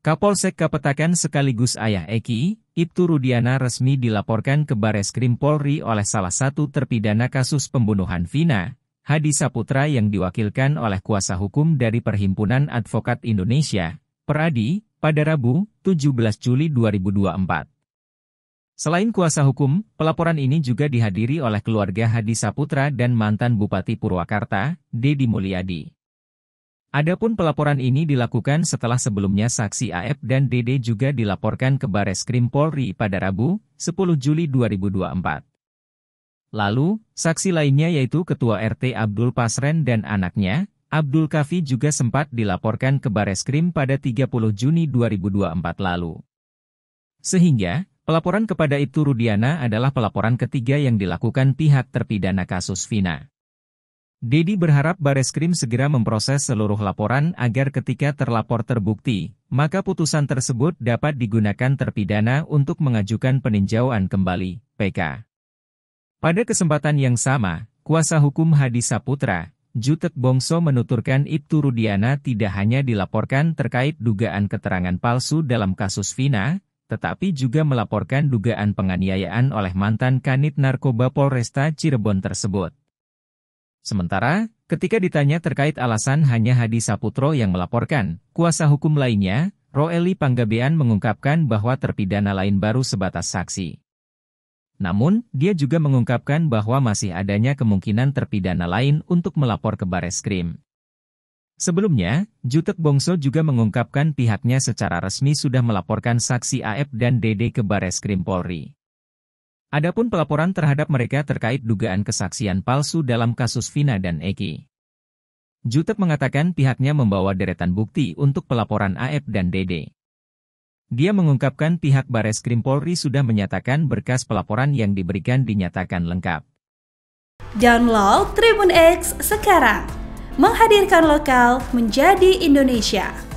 Kapolsek Kapetakan sekaligus ayah Eki, Ibtu Rudiana resmi dilaporkan ke Bares Krim Polri oleh salah satu terpidana kasus pembunuhan Vina, Hadi Saputra yang diwakilkan oleh kuasa hukum dari Perhimpunan Advokat Indonesia, Peradi, pada Rabu, 17 Juli 2024. Selain kuasa hukum, pelaporan ini juga dihadiri oleh keluarga Hadi Saputra dan mantan Bupati Purwakarta, Dedi Mulyadi. Adapun pelaporan ini dilakukan setelah sebelumnya saksi AF dan DD juga dilaporkan ke Bares Krim Polri pada Rabu, 10 Juli 2024. Lalu, saksi lainnya yaitu Ketua RT Abdul Pasren dan anaknya, Abdul Kafi juga sempat dilaporkan ke Bares Krim pada 30 Juni 2024 lalu. Sehingga, pelaporan kepada Ibtu Rudiana adalah pelaporan ketiga yang dilakukan pihak terpidana kasus Vina. Dedi berharap Bareskrim segera memproses seluruh laporan agar ketika terlapor terbukti, maka putusan tersebut dapat digunakan terpidana untuk mengajukan peninjauan kembali, PK. Pada kesempatan yang sama, kuasa hukum Hadi Saputra, Jutek Bongso menuturkan Ibtu Rudiana tidak hanya dilaporkan terkait dugaan keterangan palsu dalam kasus Vina, tetapi juga melaporkan dugaan penganiayaan oleh mantan kanit narkoba Polresta Cirebon tersebut. Sementara, ketika ditanya terkait alasan hanya Hadi Saputro yang melaporkan, kuasa hukum lainnya, Roeli Panggabean mengungkapkan bahwa terpidana lain baru sebatas saksi. Namun, dia juga mengungkapkan bahwa masih adanya kemungkinan terpidana lain untuk melapor ke Bareskrim. Sebelumnya, Jutek Bongso juga mengungkapkan pihaknya secara resmi sudah melaporkan saksi AF dan DD ke Bareskrim Polri. Adapun pelaporan terhadap mereka terkait dugaan kesaksian palsu dalam kasus Vina dan Eki. Jutep mengatakan pihaknya membawa deretan bukti untuk pelaporan AF dan DD. Dia mengungkapkan pihak Bares Krim Polri sudah menyatakan berkas pelaporan yang diberikan dinyatakan lengkap. Download Tribun X sekarang, menghadirkan lokal menjadi Indonesia.